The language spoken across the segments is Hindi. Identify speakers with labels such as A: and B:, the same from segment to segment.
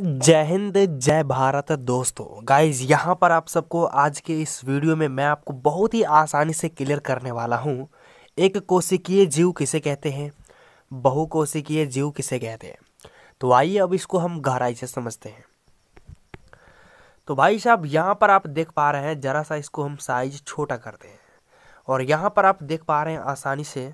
A: जय हिंद जय भारत दोस्तों गाइज यहाँ पर आप सबको आज के इस वीडियो में मैं आपको बहुत ही आसानी से क्लियर करने वाला हूँ एक कोशिकीय जीव किसे कहते हैं बहुकोशिकीय जीव किसे कहते हैं तो आइए अब इसको हम गहराई से समझते हैं तो भाई साहब यहाँ पर आप देख पा रहे हैं ज़रा सा इसको हम साइज छोटा करते हैं और यहाँ पर आप देख पा रहे हैं आसानी से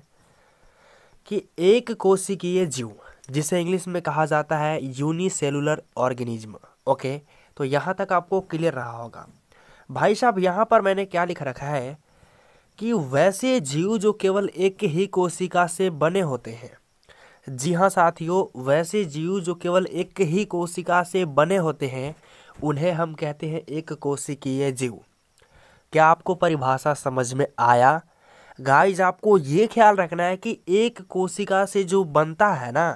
A: कि एक कोशिकीय जीव जिसे इंग्लिश में कहा जाता है यूनिसेलुलर ऑर्गेनिज्म ओके तो यहाँ तक आपको क्लियर रहा होगा भाई साहब यहाँ पर मैंने क्या लिख रखा है कि वैसे जीव जो केवल एक ही कोशिका से बने होते हैं जी हाँ साथियों वैसे जीव जो केवल एक ही कोशिका से बने होते हैं उन्हें हम कहते हैं एक कोशिकीय जीव क्या आपको परिभाषा समझ में आया गाइज आपको ये ख्याल रखना है कि एक कोशिका से जो बनता है ना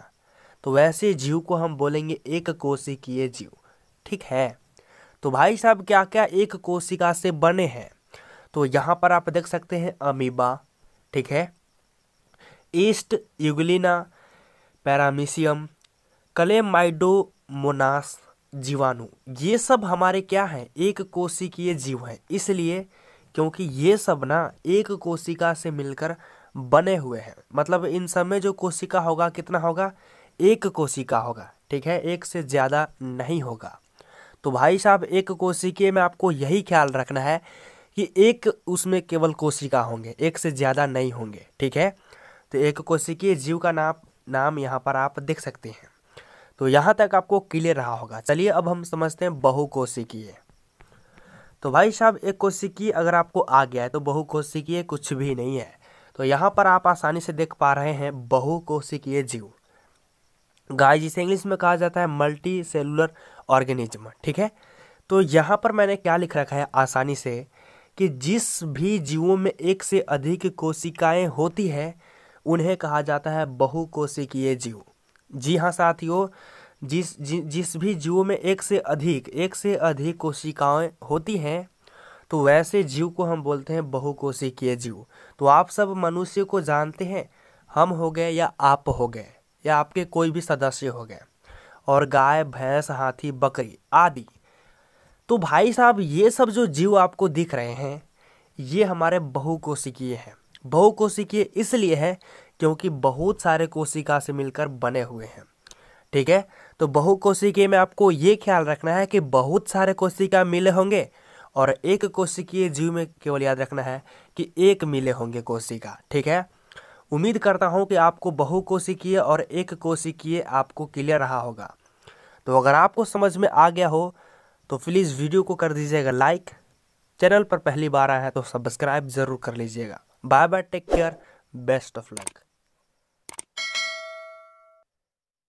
A: तो वैसे जीव को हम बोलेंगे एक कोशिकीय जीव ठीक है तो भाई साहब क्या क्या एक कोशिका से बने हैं तो यहाँ पर आप देख सकते हैं अमीबा ठीक है ईस्ट युगलिना पैरामीशियम कलेमाइडोमोनास जीवाणु ये सब हमारे क्या हैं एक कोशिकीय जीव हैं इसलिए क्योंकि ये सब ना एक कोशिका से मिलकर बने हुए हैं मतलब इन सब में जो कोशिका होगा कितना होगा एक कोशिका होगा ठीक है एक से ज़्यादा नहीं होगा तो भाई साहब एक कोशिके में आपको यही ख्याल रखना है कि एक उसमें केवल कोशिका होंगे एक से ज़्यादा नहीं होंगे ठीक है तो एक कोशिकीय जीव का नाम नाम यहाँ पर आप देख सकते हैं तो यहाँ तक आपको क्लियर रहा होगा चलिए अब हम समझते हैं बहुकोशिकीय तो भाई साहब एक कोशिकीय अगर आपको आ गया है तो बहुकोशिकीय कुछ भी नहीं है तो यहाँ पर आप आसानी से देख पा रहे हैं बहुकोशिकीय जीव गाय जिसे इंग्लिश में कहा जाता है मल्टी सेलुलर ऑर्गेनिज्म ठीक है तो यहाँ पर मैंने क्या लिख रखा है आसानी से कि जिस भी जीवों में एक से अधिक कोशिकाएं होती है उन्हें कहा जाता है बहुकोशिकीय जीव जी हाँ साथियों जिस जि, जिस भी जीवों में एक से अधिक एक से अधिक कोशिकाएं होती हैं तो वैसे जीव को हम बोलते हैं बहुकोशिकीय जीव तो आप सब मनुष्य को जानते हैं हम हो गए या आप हो गए या आपके कोई भी सदस्य हो गए और गाय भैंस हाथी बकरी आदि तो भाई साहब ये सब जो जीव आपको दिख रहे हैं ये हमारे बहुकोशिकीय हैं बहुकोशिकीय इसलिए है क्योंकि बहुत सारे कोशिका से मिलकर बने हुए हैं ठीक है तो बहुकोशिकीय में आपको ये ख्याल रखना है कि बहुत सारे कोशिका मिले होंगे और एक कोशिकीय जीव में केवल याद रखना है कि एक मिले होंगे कोशिका ठीक है उम्मीद करता हूँ कि आपको बहु कोशिकीय और एक कोशिकीय आपको क्लियर रहा होगा तो अगर आपको समझ में आ गया हो तो प्लीज़ वीडियो को कर दीजिएगा लाइक चैनल पर पहली बार आया है तो सब्सक्राइब ज़रूर कर लीजिएगा bye bye take care best of luck